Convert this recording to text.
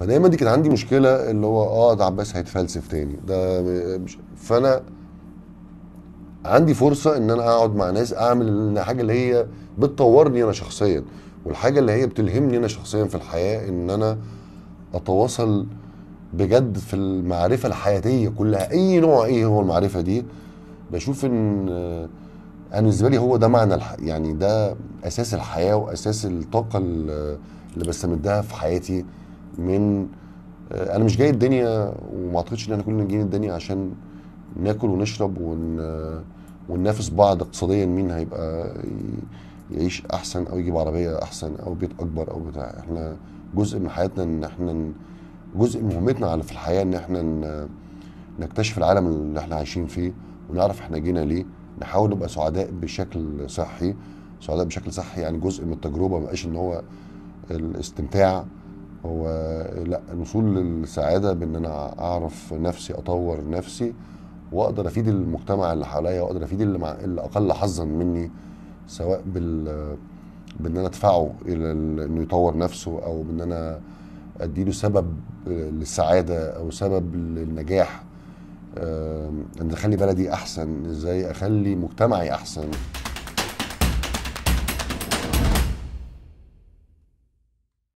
فدايما دي كانت عندي مشكله اللي هو اه ده عباس هيتفلسف تاني ده مش فانا عندي فرصه ان انا اقعد مع ناس اعمل حاجه اللي هي بتطورني انا شخصيا والحاجه اللي هي بتلهمني انا شخصيا في الحياه ان انا اتواصل بجد في المعرفه الحياتيه كلها اي نوع ايه هو المعرفه دي بشوف ان انا بالنسبه لي هو ده معنى الح... يعني ده اساس الحياه واساس الطاقه اللي بستمدها في حياتي من آه، انا مش جاي الدنيا وما اعتقدش ان احنا كلنا جايين الدنيا عشان ناكل ونشرب ون آه، وننافس بعض اقتصاديا مين هيبقى يعيش احسن او يجيب عربيه احسن او بيت اكبر او بتاع احنا جزء من حياتنا ان احنا جزء من مهمتنا على في الحياه ان احنا نكتشف العالم اللي احنا عايشين فيه ونعرف احنا جينا ليه نحاول نبقى سعداء بشكل صحي سعداء بشكل صحي يعني جزء من التجربه ما بقاش ان هو الاستمتاع هو لا الوصول للسعاده بان انا اعرف نفسي اطور نفسي واقدر افيد المجتمع اللي حواليا واقدر افيد اللي, مع اللي اقل حظا مني سواء بال بان انا ادفعه الى انه يطور نفسه او بان انا اديله سبب للسعاده او سبب للنجاح ان اخلي بلدي احسن ازاي اخلي مجتمعي احسن